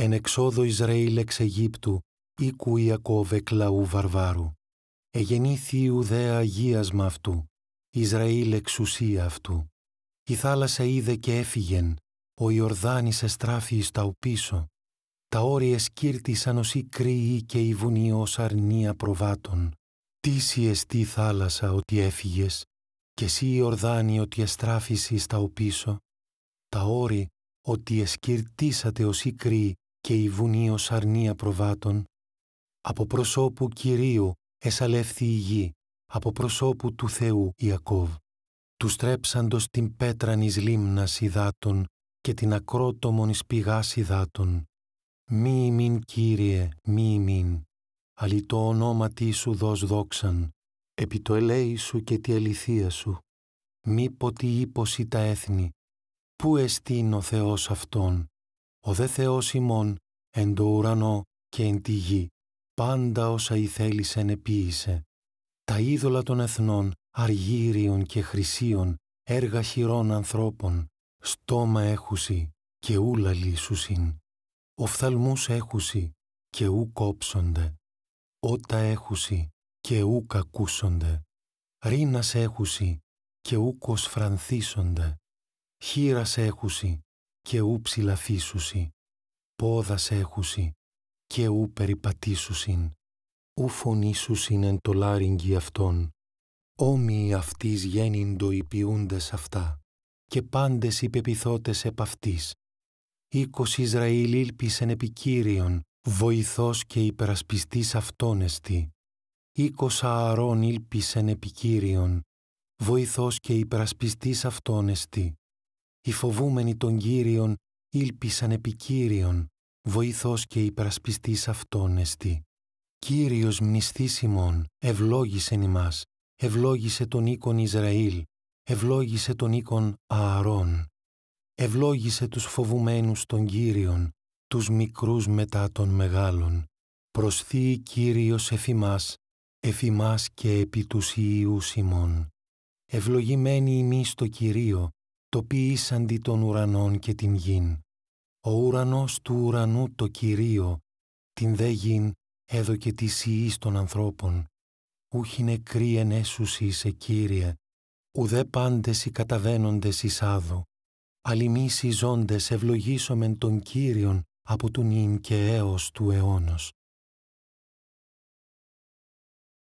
εν εξόδο Ισραήλ εξ Αιγύπτου, οίκου Ιακώβ εκ λαού βαρβάρου. Εγενήθη η αγίασμα αυτού, Ισραήλ εξουσία αυτού. Η θάλασσα είδε και έφυγεν, ο Ιορδάνης εστράφη εις τα οπίσω. Τα όρια σκύρτησαν ως η και η βουνή ως αρνία προβάτων. Τι εστί θάλασσα ότι έφυγες, και εσύ Ιορδάνη ότι εστράφησες τα οπίσω. Τα όρη ότι εσκυρτήσατε ως και η βουνή ως αρνία προβάτων, από προσώπου Κυρίου εσαλεύθη η γη, από προσώπου του Θεού Ιακώβ. Τους στρέψαντος την πέτραν εις λίμνας υδάτων και την ακρότομον εις πηγάς υδάτων. Μη ημίν Κύριε, μη ημίν, αλλη το ονόματι σου δώσ δόξαν, επί το ελέη σου και τη αληθεία σου. Μη ποτι ύποση τα έθνη, πού εστίν ο Θεός Αυτόν, ο δε Θεός ημών, εν το ουρανό και εν τη γη, πάντα όσα η εν επίησε. Τα είδωλα των εθνών, αργύριων και χρυσίων, έργα χειρών ανθρώπων, στόμα έχουσι και ούλα λύσουσιν. Οφθαλμούς έχουσι και ου κόψονται, ότα έχουσι και ου κακούσονται. ρήνας έχουσι και ου κοσφρανθίσονται. Χείρας έχουσι και ου ψηλαφίσουσι, Πόδα έχουσι, και ου περιπατήσουσιν, ου φωνήσουσιν εν το λάριγγι αυτών, όμοιοι γέννην γέννηντο υπηούντες αυτά, και πάντες υπεπιθώτες επ' αυτής. Οίκος Ισραήλ ήλπισεν επικύριον, βοηθός και υπερασπιστής αυτών εστί. Οίκος Ααρών ήλπισεν επικύριον, βοηθός και υπερασπιστής αυτών εστί οι φοβούμενοι των Κύριων ήλπισαν επί Κύριων, βοηθός και υπερασπιστής αυτών εστί. Κύριος μνηστής ευλόγησεν ημάς, ευλόγησε τον οίκον Ισραήλ, ευλόγησε τον οίκον Ααρών, ευλόγησε τους φοβουμένους των Κύριων, τους μικρούς μετά των μεγάλων. Προσθεί Κύριος εφημάς, εφημάς και επί τους Ιηούς ημών. Ευλογημένοι ημί το Κυρίο, το ποιήσαντι των ουρανών και την γην. Ο ουρανός του ουρανού το κυρίω, την δε γην και τη σιής των ανθρώπων. Ούχι νεκρή εν σε Κύριε, ουδέ πάντες οι καταβαίνοντες εις άδω. Αλλημείς ζώντες ευλογήσομεν τον Κύριον από του νυν και έως του αιώνος.